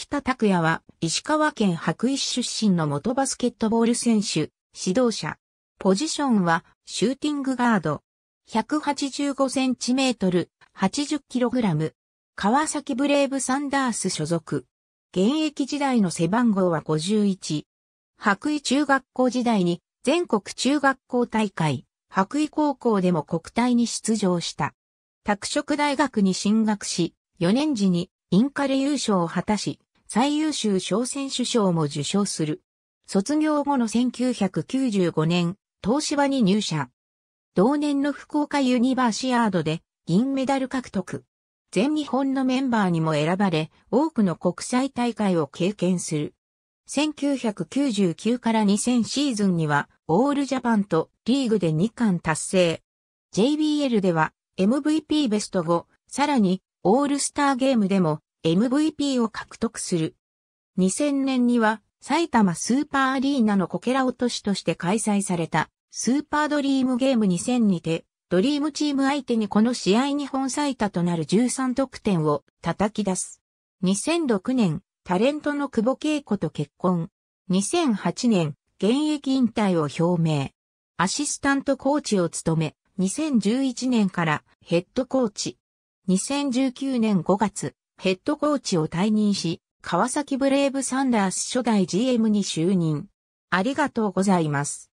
北拓也は石川県白石出身の元バスケットボール選手、指導者。ポジションはシューティングガード。185センチメートル、80キログラム。川崎ブレイブサンダース所属。現役時代の背番号は51。白衣中学校時代に全国中学校大会、白衣高校でも国体に出場した。拓殖大学に進学し、4年時にインカレ優勝を果たし、最優秀小選手賞も受賞する。卒業後の1995年、東芝に入社。同年の福岡ユニバーシアードで銀メダル獲得。全日本のメンバーにも選ばれ、多くの国際大会を経験する。1999から2000シーズンには、オールジャパンとリーグで2冠達成。JBL では MVP ベスト5、さらにオールスターゲームでも MVP を獲得する。2000年には埼玉スーパーアリーナのこけら落としとして開催されたスーパードリームゲーム2000にてドリームチーム相手にこの試合日本最多となる13得点を叩き出す。2006年、タレントの久保恵子と結婚。2008年、現役引退を表明。アシスタントコーチを務め、2011年からヘッドコーチ。2019年5月、ヘッドコーチを退任し、川崎ブレイブサンダース初代 GM に就任。ありがとうございます。